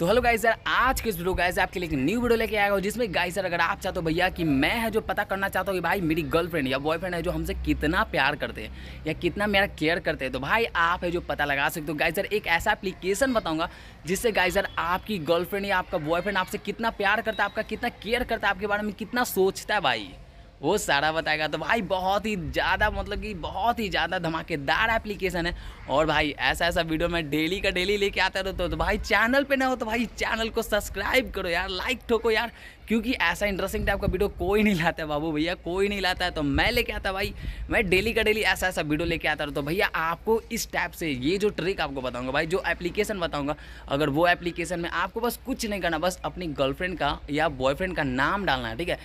तो hello guys यार आज के इस वीडियो गाइस आपके लिए एक न्यू वीडियो लेके आया हूँ जिसमें गाइस यार अगर आप चाहते हो तो भैया कि मैं है जो पता करना चाहता हूँ कि भाई मेरी गर्लफ्रेंड या बॉयफ्रेंड है जो हमसे कितना प्यार करते हैं या कितना मेरा केयर करते हैं तो भाई आप है जो पता लगा सकते हो गाइस यार एक ऐसा एप्लीकेशन बताऊँगा जिससे गाइस यार आपकी गर्लफ्रेंड या आपका बॉयफ्रेंड आपसे कितना प्यार करता है आपका कितना केयर करता है आपके बारे में कितना सोचता है भाई वो सारा बताएगा तो भाई बहुत ही ज़्यादा मतलब कि बहुत ही ज़्यादा धमाकेदार एप्लीकेशन है और भाई ऐसा ऐसा वीडियो मैं डेली का डेली लेके आता रहता हूँ तो भाई चैनल पे ना हो तो भाई चैनल को सब्सक्राइब करो यार लाइक ठोको यार क्योंकि ऐसा इंटरेस्टिंग टाइप का वीडियो कोई नहीं लाता है बाबू भैया कोई नहीं लाता है तो मैं लेके आता भाई मैं डेली का डेली ऐसा ऐसा वीडियो लेके आता रहा तो भैया आपको इस टाइप से ये जो ट्रिक आपको बताऊँगा भाई जो एप्लीकेशन बताऊँगा अगर वो एप्लीकेशन में आपको बस कुछ नहीं करना बस अपनी गर्लफ्रेंड का या बॉयफ्रेंड का नाम डालना है ठीक है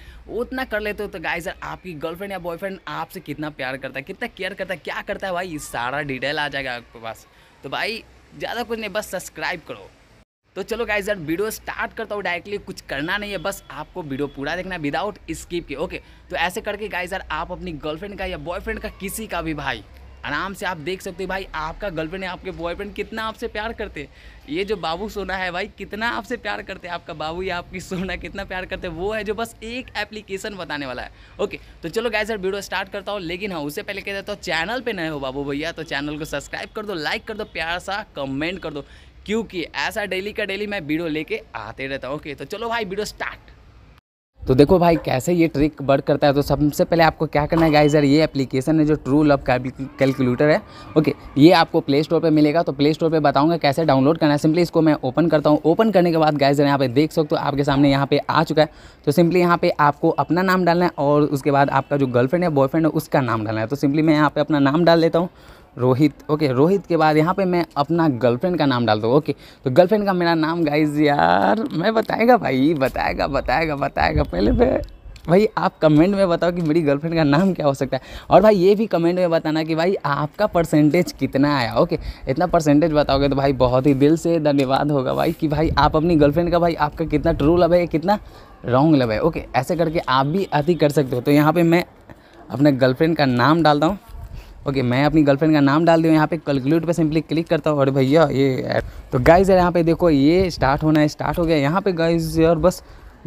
उतना कर लेते हो तो गाय सर आपकी गर्लफ्रेंड या बॉयफ्रेंड आपसे कितना प्यार करता है कितना केयर करता है क्या करता है भाई सारा डिटेल आ जाएगा आपके पास तो भाई ज़्यादा कुछ नहीं बस सब्सक्राइब करो तो चलो गाइज यार वीडियो स्टार्ट करता हूँ डायरेक्टली कुछ करना नहीं है बस आपको वीडियो पूरा देखना विदाउट स्किप के ओके तो ऐसे करके गाइज यार आप अपनी गर्लफ्रेंड का या बॉयफ्रेंड का किसी का भी भाई आराम से आप देख सकते हो भाई आपका गर्लफ्रेंड या आपके बॉयफ्रेंड कितना आपसे प्यार करते ये जो बाबू सोना है भाई कितना आपसे प्यार करते हैं आपका बाबू या आपकी सोना कितना प्यार करते वो है जो बस एक एप्लीकेशन बताने वाला है ओके तो चलो गैस यार वीडियो स्टार्ट करता हूँ लेकिन हाँ उससे पहले कह देता हूँ चैनल पर नए हो बाबू भैया तो चैनल को सब्सक्राइब कर दो लाइक कर दो प्यार सा कमेंट कर दो क्योंकि ऐसा डेली का डेली मैं वीडियो लेके आते रहता हूँ ओके तो चलो भाई वीडियो स्टार्ट तो देखो भाई कैसे ये ट्रिक वर्क करता है तो सबसे पहले आपको क्या करना है गाइज यार ये एप्लीकेशन है जो ट्रू लव कैलकुलेटर है ओके ये आपको प्ले स्टोर पर मिलेगा तो प्ले स्टोर पर बताऊंगा कैसे डाउनलोड करना है सिंपली इसको मैं ओपन करता हूँ ओपन करने के बाद गाइजर यहाँ पे देख सकते हो आपके सामने यहाँ पे आ चुका है तो सिंपली यहाँ पे आपको अपना नाम डालना है और उसके बाद आपका जो गर्लफ्रेंड है बॉयफ्रेंड है उसका नाम डालना है तो सिंपली मैं यहाँ पे अपना नाम डाल देता हूँ रोहित ओके रोहित के बाद यहाँ पे मैं अपना गर्लफ्रेंड का नाम डाल दूँ ओके तो गर्लफ्रेंड का मेरा नाम गाइज यार मैं बताएगा भाई बताएगा बताएगा बताएगा पहले पे भाई आप कमेंट में बताओ कि मेरी गर्लफ्रेंड का नाम क्या हो सकता है और भाई ये भी कमेंट में बताना कि भाई आपका परसेंटेज कितना आया ओके इतना परसेंटेज बताओगे तो भाई बहुत ही दिल से धन्यवाद होगा भाई कि भाई आप अपनी गर्लफ्रेंड का भाई आपका कितना ट्रू लव है कितना रॉन्ग लव है ओके ऐसे करके आप भी अति कर सकते हो तो यहाँ पर मैं अपने गर्लफ्रेंड का नाम डालता हूँ ओके मैं अपनी गर्लफ्रेंड का नाम डाल दूँ यहाँ पे कैलकुलेट पे सिंपली क्लिक करता हूँ और भैया ये तो गाइज यार यहाँ पे देखो ये स्टार्ट होना है स्टार्ट हो गया यहाँ पे गाइज यार बस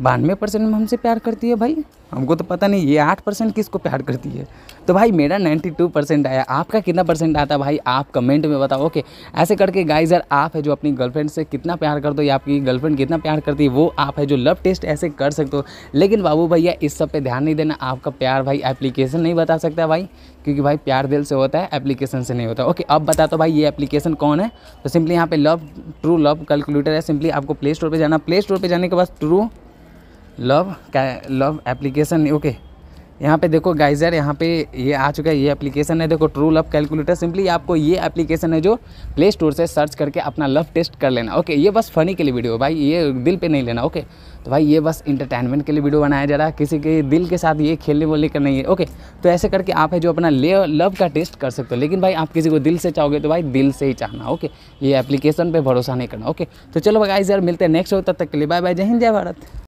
बानवे परसेंट में हमसे प्यार करती है भाई हमको तो पता नहीं ये आठ परसेंट किसको प्यार करती है तो भाई मेरा नाइन्टी टू परसेंट आया आपका कितना परसेंट आता है भाई आप कमेंट में बताओ ओके ऐसे करके गाइजर यार आप है जो अपनी गर्लफ्रेंड से कितना प्यार कर दो या आपकी गर्लफ्रेंड कितना प्यार करती है वो आप है जो लव टेस्ट ऐसे कर सकते हो लेकिन बाबू भैया इस सब पर ध्यान नहीं देना आपका प्यार भाई एप्लीकेशन नहीं बता सकता भाई क्योंकि भाई प्यार दिल से होता है एप्लीकेशन से नहीं होता ओके अब बता दो तो भाई ये एप्लीकेशन कौन है तो सिंपली यहाँ पे लव ट्रू लव कैलकुलेटर है सिंपली आपको प्ले स्टोर पर जाना प्ले स्टोर पर जाने के बाद true love love application okay यहाँ पे देखो गाइजर यहाँ पे ये आ चुका है ये एप्लीकेशन है देखो ट्रू लव कैलकुलेटर सिंपली आपको ये एप्लीकेशन है जो प्ले स्टोर से सर्च करके अपना लव टेस्ट कर लेना ओके ये बस फनी के लिए वीडियो भाई ये दिल पे नहीं लेना ओके तो भाई ये बस इंटरटेनमेंट के लिए वीडियो बनाया जा रहा है किसी के दिल के साथ ये खेलने वोलने का नहीं है ओके तो ऐसे करके आप है जो अपना ले लव का टेस्ट कर सकते हो लेकिन भाई आप किसी को दिल से चाहोगे तो भाई दिल से ही चाहना ओके ये एप्लीकेशन पर भरोसा नहीं करना ओके तो चलो भाई गाइजर मिलते हैं नेक्स्ट हो तब तक के लिए बाय बाय जय हिंद जय भारत